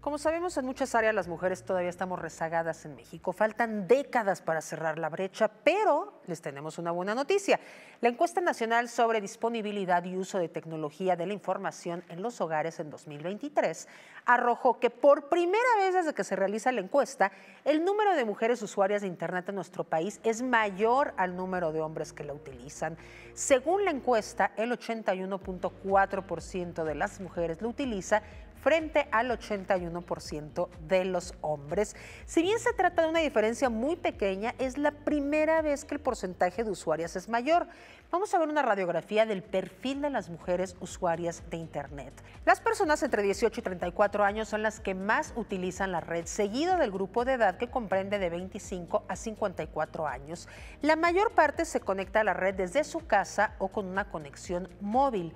Como sabemos, en muchas áreas las mujeres todavía estamos rezagadas en México. Faltan décadas para cerrar la brecha, pero les tenemos una buena noticia. La encuesta nacional sobre disponibilidad y uso de tecnología de la información en los hogares en 2023 arrojó que por primera vez desde que se realiza la encuesta, el número de mujeres usuarias de Internet en nuestro país es mayor al número de hombres que la utilizan. Según la encuesta, el 81.4% de las mujeres lo utiliza frente al 81% de los hombres. Si bien se trata de una diferencia muy pequeña, es la primera vez que el porcentaje de usuarias es mayor. Vamos a ver una radiografía del perfil de las mujeres usuarias de Internet. Las personas entre 18 y 34 años son las que más utilizan la red, seguido del grupo de edad que comprende de 25 a 54 años. La mayor parte se conecta a la red desde su casa o con una conexión móvil.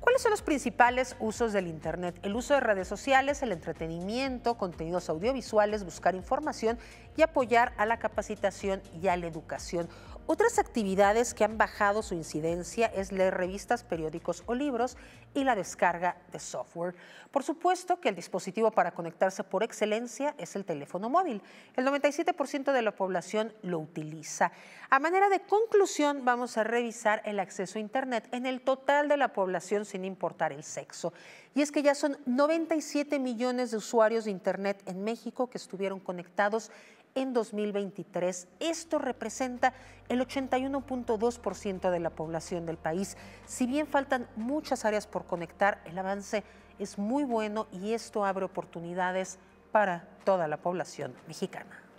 ¿Cuáles son los principales usos del Internet? El uso de redes sociales, el entretenimiento, contenidos audiovisuales, buscar información y apoyar a la capacitación y a la educación. Otras actividades que han bajado su incidencia es leer revistas, periódicos o libros y la descarga de software. Por supuesto que el dispositivo para conectarse por excelencia es el teléfono móvil. El 97% de la población lo utiliza. A manera de conclusión, vamos a revisar el acceso a Internet en el total de la población sin importar el sexo. Y es que ya son 97 millones de usuarios de Internet en México que estuvieron conectados en 2023. Esto representa el 81.2% de la población del país. Si bien faltan muchas áreas por conectar, el avance es muy bueno y esto abre oportunidades para toda la población mexicana.